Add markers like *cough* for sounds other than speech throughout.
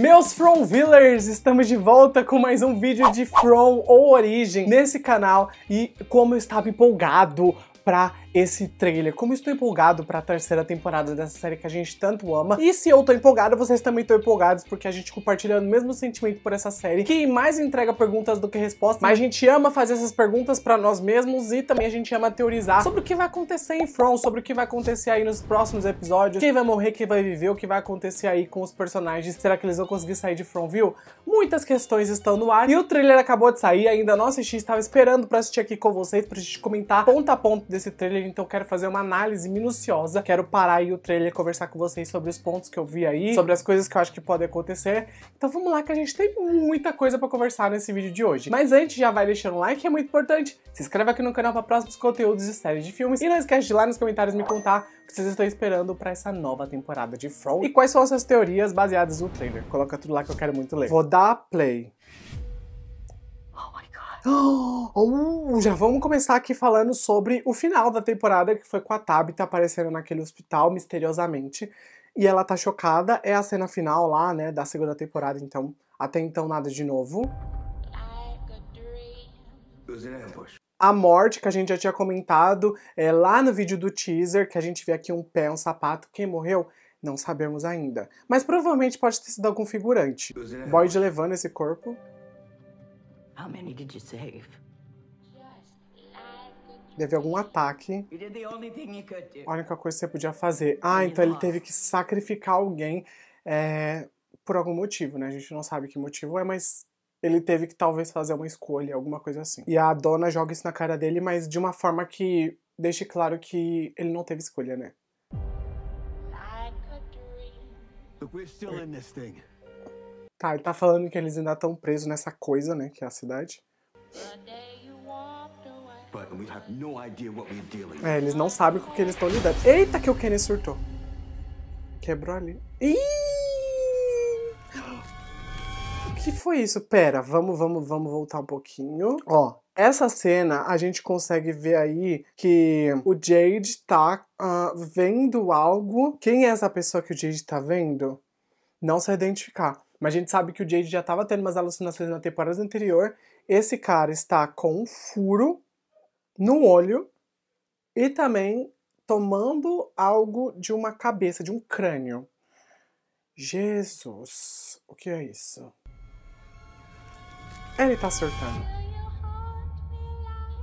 Meus Fromvillers, estamos de volta com mais um vídeo de From ou Origem nesse canal e como eu estava empolgado pra esse trailer, como estou empolgado para a terceira temporada dessa série que a gente tanto ama. E se eu tô empolgado, vocês também estão empolgados, porque a gente compartilha o mesmo sentimento por essa série, que mais entrega perguntas do que respostas, mas a gente ama fazer essas perguntas para nós mesmos e também a gente ama teorizar sobre o que vai acontecer em From, sobre o que vai acontecer aí nos próximos episódios, quem vai morrer, quem vai viver, o que vai acontecer aí com os personagens, será que eles vão conseguir sair de From, viu? Muitas questões estão no ar e o trailer acabou de sair, ainda não assisti, estava esperando para assistir aqui com vocês, pra gente comentar ponto a ponto desse trailer trailer, então quero fazer uma análise minuciosa. Quero parar aí o trailer, e conversar com vocês sobre os pontos que eu vi aí, sobre as coisas que eu acho que podem acontecer. Então vamos lá que a gente tem muita coisa para conversar nesse vídeo de hoje. Mas antes, já vai deixando um like, é muito importante. Se inscreve aqui no canal para próximos conteúdos de séries de filmes. E não esquece de lá nos comentários me contar o que vocês estão esperando para essa nova temporada de From. E quais são as suas teorias baseadas no trailer. Coloca tudo lá que eu quero muito ler. Vou dar play. *gasps* já vamos começar aqui falando sobre o final da temporada, que foi com a Tabitha aparecendo naquele hospital misteriosamente. E ela tá chocada, é a cena final lá, né, da segunda temporada, então até então nada de novo. A morte que a gente já tinha comentado é lá no vídeo do teaser, que a gente vê aqui um pé, um sapato, quem morreu? Não sabemos ainda. Mas provavelmente pode ter sido algum figurante. Boyd levando esse corpo. How many did you save? Deve algum ataque. A única coisa que você podia fazer. Ah, então ele teve que sacrificar alguém é, por algum motivo, né? A gente não sabe que motivo é, mas ele teve que talvez fazer uma escolha, alguma coisa assim. E a dona joga isso na cara dele, mas de uma forma que deixe claro que ele não teve escolha, né? Look, we're still é. in this thing. Tá, ele tá falando que eles ainda estão presos nessa coisa, né? Que é a cidade. É, eles não sabem com o que eles estão lidando. Eita, que o Kenny surtou. Quebrou ali. Ih! O que foi isso? Pera, vamos, vamos, vamos voltar um pouquinho. Ó, essa cena a gente consegue ver aí que o Jade tá uh, vendo algo. Quem é essa pessoa que o Jade tá vendo? Não se identificar. Mas a gente sabe que o Jade já estava tendo umas alucinações na temporada anterior. Esse cara está com um furo no olho e também tomando algo de uma cabeça, de um crânio. Jesus, o que é isso? Ele tá surtando.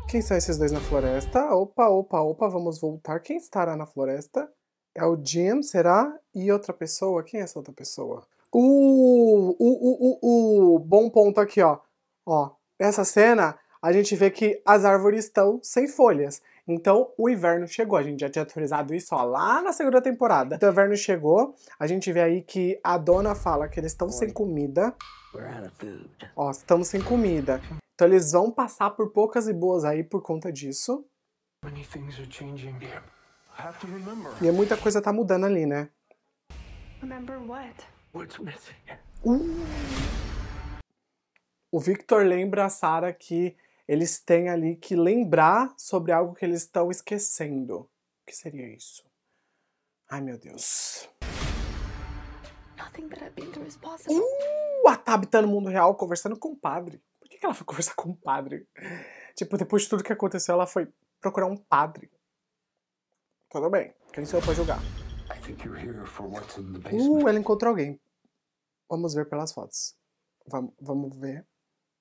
Quem são esses dois na floresta? Opa, opa, opa, vamos voltar. Quem estará na floresta? É o Jim, será? E outra pessoa? Quem é essa outra pessoa? O, o, o, o, bom ponto aqui, ó. ó. Nessa cena, a gente vê que as árvores estão sem folhas. Então, o inverno chegou. A gente já tinha autorizado isso ó, lá na segunda temporada. Então, o inverno chegou. A gente vê aí que a dona fala que eles estão sem comida. Ó, estamos sem comida. Então, eles vão passar por poucas e boas aí por conta disso. E muita coisa tá mudando ali, né? Remember what? What's missing? Uh. O Victor lembra a Sara que eles têm ali que lembrar sobre algo que eles estão esquecendo. O que seria isso? Ai, meu Deus. Nothing that I've been through is possible. Uh, a Tabitha tá no mundo real conversando com o padre. Por que, que ela foi *laughs* conversar com o padre? Tipo, depois de tudo que aconteceu, ela foi procurar um padre. Tudo bem, quem sou eu pra julgar? Uh, ela encontrou alguém. Vamos ver pelas fotos. Vamos, vamos ver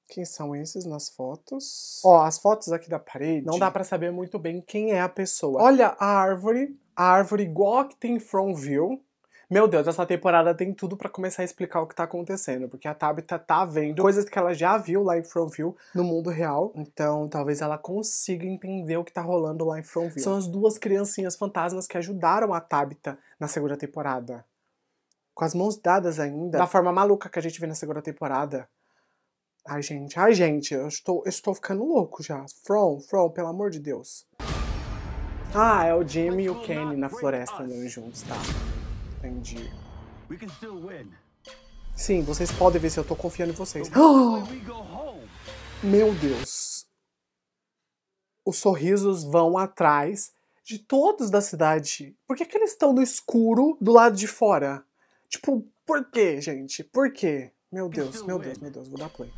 quem são esses nas fotos? Ó, as fotos aqui da parede. Não dá para saber muito bem quem é a pessoa. Olha a árvore, a árvore igual a que tem From View. Meu Deus, essa temporada tem tudo para começar a explicar o que tá acontecendo, porque a Tabitha tá vendo coisas que ela já viu lá em From View no mundo real, então talvez ela consiga entender o que tá rolando lá em From View. São as duas criancinhas fantasmas que ajudaram a Tabitha na segunda temporada com as mãos dadas ainda, da forma maluca que a gente vê na segunda temporada. Ai, gente, ai, gente, eu estou, eu estou ficando louco já. From, From, pelo amor de Deus. Ah, é o Jimmy e o Kenny na floresta andando juntos, tá? Entendi. Sim, vocês podem ver se eu tô confiando em vocês. *gasps* Oh! Meu Deus. Os sorrisos vão atrás de todos da cidade. Por que, que eles estão no escuro do lado de fora? Tipo, por quê, gente? Por que? Meu Deus, meu é, Deus, né? meu Deus, vou dar play.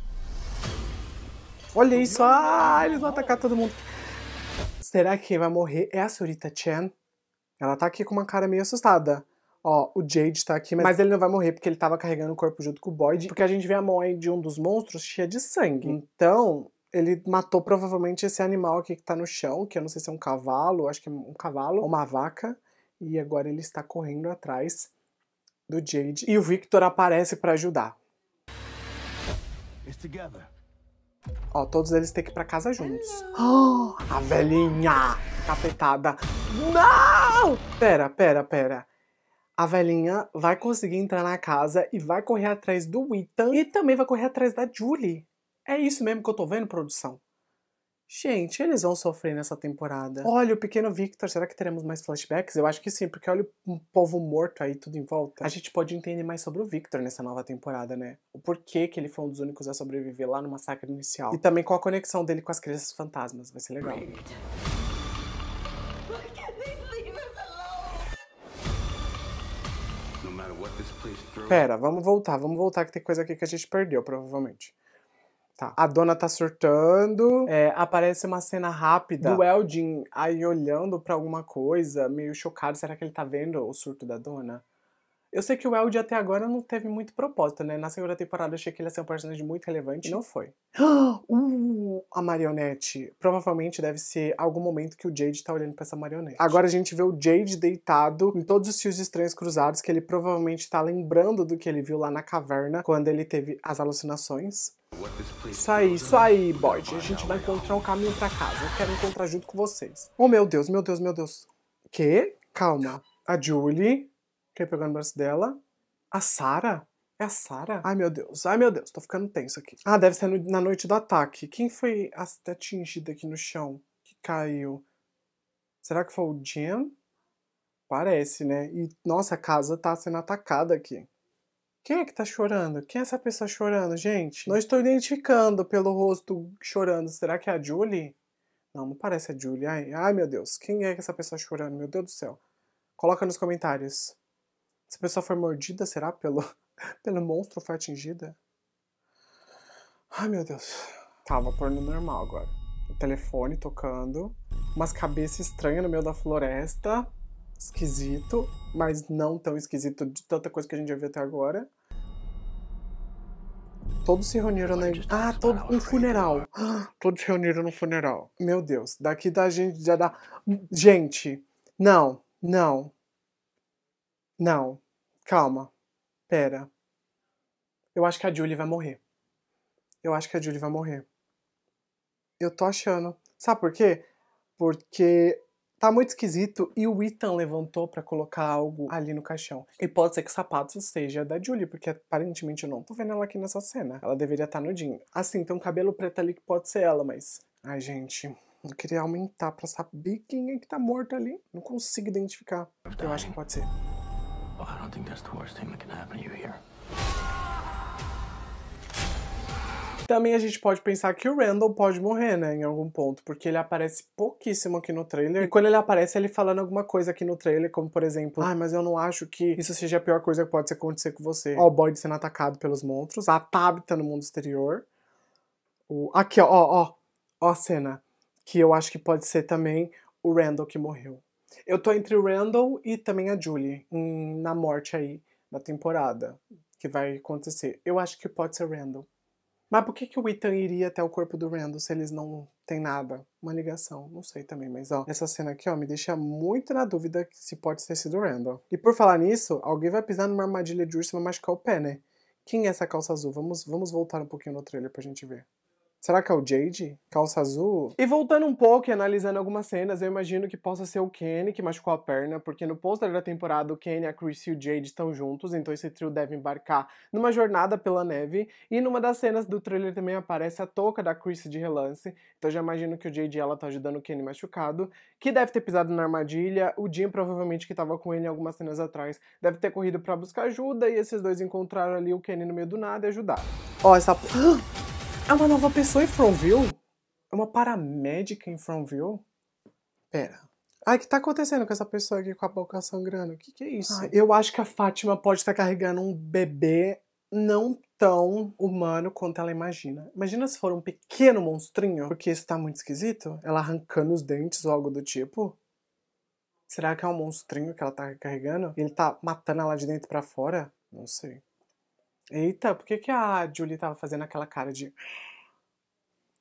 Olha isso, é, né? ah, eles vão atacar todo mundo. Será que vai morrer? É a senhorita Chen? Ela tá aqui com uma cara meio assustada. Ó, o Jade tá aqui, mas... mas ele não vai morrer porque ele tava carregando o corpo junto com o Boyd. Porque a gente vê a mão aí de um dos monstros cheia de sangue. Hum. Então, ele matou provavelmente esse animal aqui que tá no chão, que eu não sei se é um cavalo, acho que é um cavalo ou uma vaca. E agora ele está correndo atrás do Jade e o Victor aparece para ajudar. Ó, todos eles têm que ir pra casa juntos. Oh, *gasps* a velhinha capetada. Não! Pera, pera, pera. A velhinha vai conseguir entrar na casa e vai correr atrás do Ethan e também vai correr atrás da Julie. É isso mesmo que eu tô vendo, produção. Gente, eles vão sofrer nessa temporada. Olha, o pequeno Victor, será que teremos mais flashbacks? Eu acho que sim, porque olha o povo morto aí, tudo em volta. A gente pode entender mais sobre o Victor nessa nova temporada, né? O porquê que ele foi um dos únicos a sobreviver lá no massacre inicial. E também qual a conexão dele com as crianças fantasmas. Vai ser legal. Pera, vamos voltar, vamos voltar que tem coisa aqui que a gente perdeu, provavelmente. Tá. A dona tá surtando, é, aparece uma cena rápida do Eldin aí olhando para alguma coisa, meio chocado. Será que ele tá vendo o surto da dona? Eu sei que o Eld até agora não teve muito propósito, né? Na segunda temporada eu achei que ele ia ser um personagem muito relevante e não foi. *gasps* Uh, a marionete. Provavelmente deve ser algum momento que o Jade tá olhando pra essa marionete. Agora a gente vê o Jade deitado em todos os fios estranhos cruzados, que ele provavelmente tá lembrando do que ele viu lá na caverna quando ele teve as alucinações. Isso aí, isso aí, Boyd. A gente vai encontrar um caminho para casa. Eu quero encontrar junto com vocês. Oh, meu Deus, meu Deus, meu Deus. Que? Calma. A Julie quem pegou no braço dela? A Sara? É a Sara? Ai, meu Deus. Ai, meu Deus. Tô ficando tenso aqui. Ah, deve ser no, na noite do ataque. Quem foi atingida aqui no chão? Que caiu? Será que foi o Jim? Parece, né? E, nossa, a casa tá sendo atacada aqui. Quem é que tá chorando? Quem é essa pessoa chorando, gente? Não estou identificando pelo rosto chorando. Será que é a Julie? Não, não parece a Julie. Ai, ai, meu Deus. Quem é, é essa pessoa chorando? Meu Deus do céu. Coloca nos comentários. Se a pessoa foi mordida, será pelo, *laughs* pelo monstro foi atingida? Ai, meu Deus. Tá, vou pôr no normal agora. O telefone tocando, umas cabeças estranhas no meio da floresta, esquisito, mas não tão esquisito de tanta coisa que a gente já viu até agora. Todos se reuniram na tá Ah, todo um funeral. *gasps* todos se reuniram no funeral. Meu Deus, daqui da gente já dá. Gente, não, não, não, calma. Pera. Eu acho que a Julie vai morrer. Eu acho que a Julie vai morrer. Eu tô achando. Sabe por quê? Porque tá muito esquisito e o Ethan levantou para colocar algo ali no caixão. E pode ser que o sapato seja da Julie, porque aparentemente eu não tô vendo ela aqui nessa cena. Ela deveria estar tá no Jean. Assim, tem um cabelo preto ali que pode ser ela, mas. Ai, gente. Eu queria aumentar para saber quem é que tá morto ali. Não consigo identificar. Eu acho que pode ser. Well, I don't think that's the worst thing that can happen to you here. Também a gente pode pensar que o Randall pode morrer, né, em algum ponto, porque ele aparece pouquíssimo aqui no trailer. E quando ele aparece, ele falando alguma coisa aqui no trailer, como por exemplo, ai, ah, mas eu não acho que isso seja a pior coisa que pode acontecer com você. Ó, o Boyd sendo atacado pelos monstros, a Tabitha tá no mundo exterior. O... Aqui, ó, ó, ó, ó a cena, que eu acho que pode ser também o Randall que morreu. Eu tô entre o Randall e também a Julie em, na morte aí da temporada que vai acontecer. Eu acho que pode ser Randall. Mas por que, que o Ethan iria até o corpo do Randall se eles não têm nada? Uma ligação, não sei também, mas ó, essa cena aqui, ó, me deixa muito na dúvida se pode ter sido o Randall. E por falar nisso, alguém vai pisar numa armadilha de urso e vai machucar o pé, né? Quem é essa calça azul? Vamos, vamos voltar um pouquinho no trailer pra gente ver. Será que é o Jade? Calça azul? E voltando um pouco e analisando algumas cenas, eu imagino que possa ser o Kenny que machucou a perna, porque no pôster da temporada o Kenny, a Chris e o Jade estão juntos, então esse trio deve embarcar numa jornada pela neve. E numa das cenas do trailer também aparece a touca da Chris de relance, então já imagino que o Jade e ela tá ajudando o Kenny machucado, que deve ter pisado na armadilha. O Jim, provavelmente, que tava com ele algumas cenas atrás, deve ter corrido para buscar ajuda e esses dois encontraram ali o Kenny no meio do nada e ajudaram. Ó, oh, essa. *gasps* Ah! É uma nova pessoa em Fromville? É uma paramédica em Fromville? Pera. Ai, o que tá acontecendo com essa pessoa aqui com a boca sangrando? O que, que é isso? Ai, eu acho que a Fátima pode estar tá carregando um bebê não tão humano quanto ela imagina. Imagina se for um pequeno monstrinho, porque isso tá muito esquisito. Ela arrancando os dentes ou algo do tipo. Será que é um monstrinho que ela tá carregando? Ele tá matando ela de dentro para fora? Não sei. Eita, por que, que a Julie tava fazendo aquela cara de.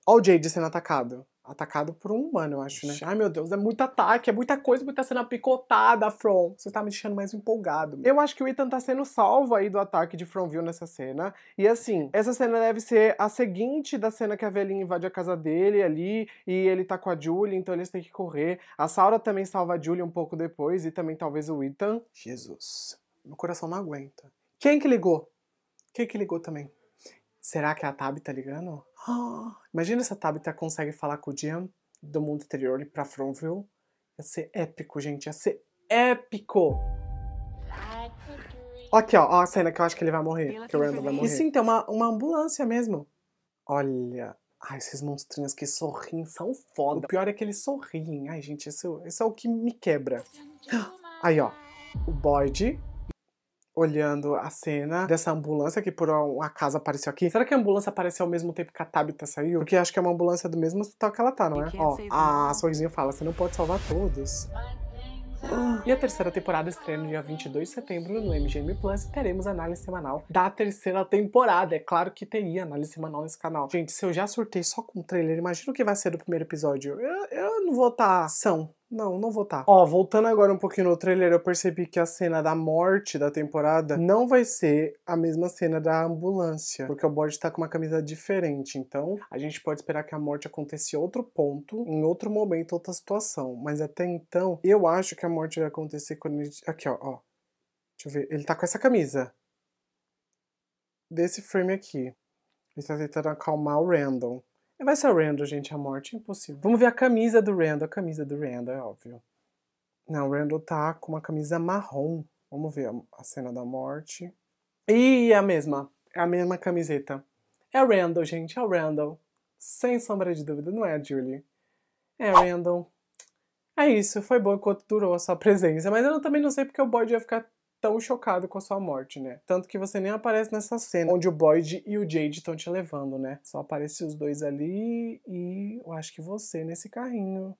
Olha o Jade sendo atacado. Atacado por um humano, eu acho, né? Ai, meu Deus, é muito ataque, é muita coisa, muita cena picotada, From. Você tá me deixando mais empolgado. Eu acho que o Ethan tá sendo salvo aí do ataque de Fromville nessa cena. E assim, essa cena deve ser a seguinte da cena que a velhinha invade a casa dele ali, e ele tá com a Julie, então eles têm que correr. A Saura também salva a Julie um pouco depois, e também talvez o Ethan. Jesus, meu coração não aguenta. Quem que ligou? que que ligou também? Será que é a Tabita tá ligando? Oh, *gasps* imagina se a Tabitha tá, consegue falar com o Jim do mundo exterior e pra Frontville. Ia ser épico, gente. Ia ser épico! Aqui, ó, ó a cena que eu acho que ele vai morrer. Que o Randall vai morrer. E sim, tem uma, uma ambulância mesmo. Olha. Ai, esses monstrinhos que sorriem são foda. O pior é que eles sorriem. Ai, gente, isso, isso é o que me quebra. Aí, ó. O Boyd olhando a cena dessa ambulância que por um acaso apareceu aqui. Será que a ambulância apareceu ao mesmo tempo que a Tabitha saiu? Porque acho que é uma ambulância do mesmo hospital que ela tá, não é? Ó, a Sorrisinho fala, você não pode salvar todos. e a terceira temporada estreia no dia 22 de setembro no MGM Plus e teremos análise semanal da terceira temporada. É claro que teria análise semanal nesse canal. Gente, se eu já surtei só com o trailer, imagina o que vai ser do primeiro episódio. Eu, eu não vou estar tá são não, não vou estar. Tá. Ó, voltando agora um pouquinho no trailer, eu percebi que a cena da morte da temporada não vai ser a mesma cena da ambulância, porque o bode tá com uma camisa diferente. Então, a gente pode esperar que a morte aconteça em outro ponto, em outro momento, outra situação. Mas até então, eu acho que a morte vai acontecer quando ele... Aqui, ó, ó. Deixa eu ver. Ele tá com essa camisa. Desse frame aqui. Ele tá tentando acalmar o Randall. Vai ser o Randall, gente, a morte. É impossível. Vamos ver a camisa do Randall. A camisa do Randall, é óbvio. Não, o Randall tá com uma camisa marrom. Vamos ver a cena da morte. E a mesma. É a mesma camiseta. É o Randall, gente. É o Randall. Sem sombra de dúvida, não é a Julie. É o Randall. É isso. Foi bom enquanto durou a sua presença. Mas eu também não sei porque o bode ia ficar tão chocado com a sua morte, né? Tanto que você nem aparece nessa cena onde o Boyd e o Jade estão te levando, né? Só aparece os dois ali e eu acho que você nesse carrinho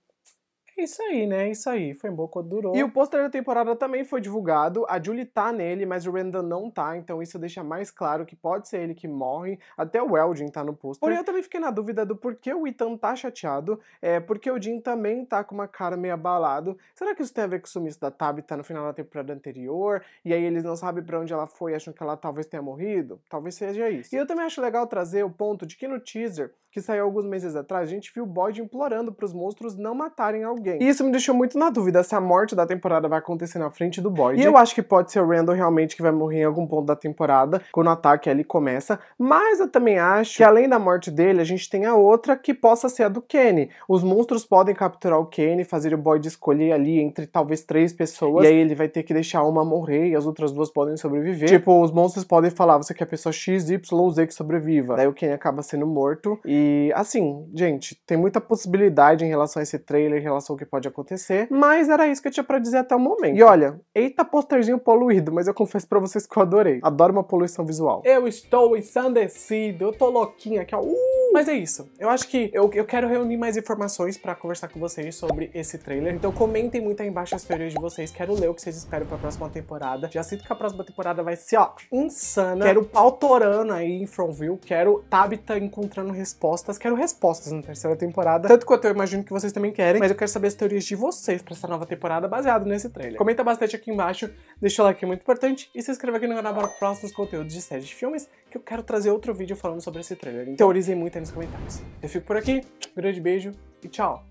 isso aí, né? isso aí. Foi bom quando durou. E o pôster da temporada também foi divulgado. A Julie tá nele, mas o Randall não tá. Então isso deixa mais claro que pode ser ele que morre. Até o Eldin tá no pôster. Porém, eu também fiquei na dúvida do porquê o Ethan tá chateado. É, porque o Jim também tá com uma cara meio abalado. Será que isso tem a ver com o sumiço da Tabitha no final da temporada anterior? E aí eles não sabem para onde ela foi e acham que ela talvez tenha morrido? Talvez seja isso. E eu também acho legal trazer o ponto de que no teaser, que saiu alguns meses atrás, a gente viu o Boyd implorando pros monstros não matarem alguém alguém. E isso me deixou muito na dúvida se a morte da temporada vai acontecer na frente do Boyd. E eu acho que pode ser o Randall realmente que vai morrer em algum ponto da temporada, quando o ataque ali começa. Mas eu também acho que além da morte dele, a gente tem a outra que possa ser a do Kenny. Os monstros podem capturar o Kenny, fazer o Boyd escolher ali entre talvez três pessoas. E aí ele vai ter que deixar uma morrer e as outras duas podem sobreviver. Tipo, os monstros podem falar: você quer a pessoa X, Y, Z que sobreviva. Daí o Kenny acaba sendo morto. E assim, gente, tem muita possibilidade em relação a esse trailer, em relação que pode acontecer, mas era isso que eu tinha para dizer até o momento. E olha, eita posterzinho poluído, mas eu confesso para vocês que eu adorei. Adoro uma poluição visual. Eu estou ensandecido, eu tô louquinha aqui, ó. Uh! Mas é isso. Eu acho que eu, eu quero reunir mais informações para conversar com vocês sobre esse trailer. Então comentem muito aí embaixo as teorias de vocês. Quero ler o que vocês esperam pra próxima temporada. Já sinto que a próxima temporada vai ser, ó, insana. Quero pautorana aí em Frontville. Quero Tabitha encontrando respostas. Quero respostas na terceira temporada. Tanto quanto eu imagino que vocês também querem. Mas eu quero saber as teorias de vocês pra essa nova temporada baseado nesse trailer. Comenta bastante aqui embaixo. Deixa o like, é muito importante. E se inscreva aqui no canal para próximos conteúdos de séries de filmes. Que eu quero trazer outro vídeo falando sobre esse trailer. Então, Teorizei muito aí nos comentários. Eu fico por aqui, grande beijo e tchau!